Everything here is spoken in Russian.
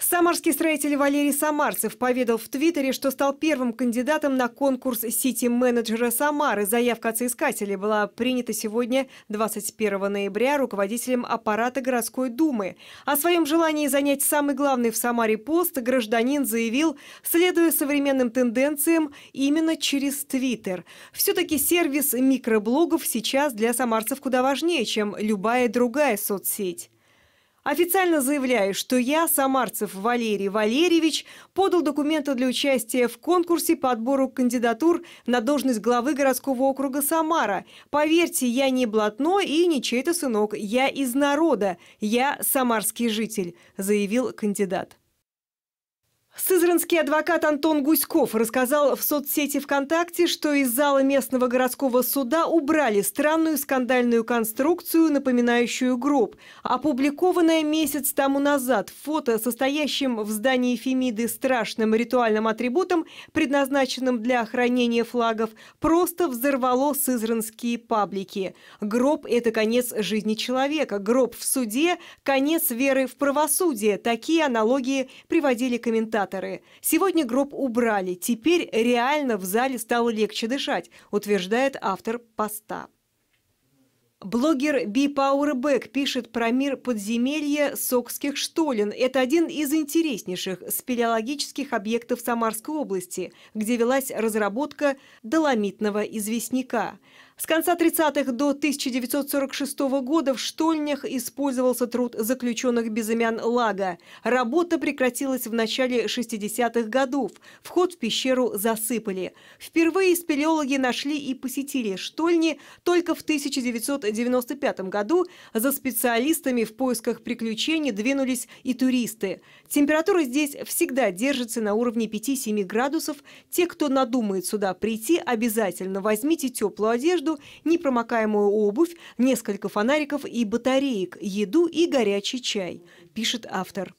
Самарский строитель Валерий Самарцев поведал в Твиттере, что стал первым кандидатом на конкурс сити-менеджера Самары. Заявка соискателей была принята сегодня, 21 ноября, руководителем аппарата городской думы. О своем желании занять самый главный в Самаре пост гражданин заявил, следуя современным тенденциям, именно через Твиттер. Все-таки сервис микроблогов сейчас для самарцев куда важнее, чем любая другая соцсеть. Официально заявляю, что я, Самарцев Валерий Валерьевич, подал документы для участия в конкурсе по отбору кандидатур на должность главы городского округа Самара. Поверьте, я не блатно и не чей-то сынок. Я из народа. Я самарский житель, заявил кандидат. Сызранский адвокат Антон Гуськов рассказал в соцсети ВКонтакте, что из зала местного городского суда убрали странную скандальную конструкцию, напоминающую гроб. Опубликованное месяц тому назад фото, состоящим в здании Фемиды страшным ритуальным атрибутом, предназначенным для хранения флагов, просто взорвало сызранские паблики. Гроб – это конец жизни человека, гроб в суде – конец веры в правосудие. Такие аналогии приводили комментарии анализаторы. Сегодня гроб убрали, теперь реально в зале стало легче дышать, утверждает автор поста. Блогер Би Пауэрбек пишет про мир подземелья Сокских штолен. Это один из интереснейших спелеологических объектов Самарской области, где велась разработка доломитного известняка. С конца 30-х до 1946 года в штольнях использовался труд заключенных безымян Лага. Работа прекратилась в начале 60-х годов. Вход в пещеру засыпали. Впервые спелеологи нашли и посетили штольни только в 1995 году. За специалистами в поисках приключений двинулись и туристы. Температура здесь всегда держится на уровне 5-7 градусов. Те, кто надумает сюда прийти, обязательно возьмите теплую одежду, одежду, непромокаемую обувь, несколько фонариков и батареек, еду и горячий чай, пишет автор.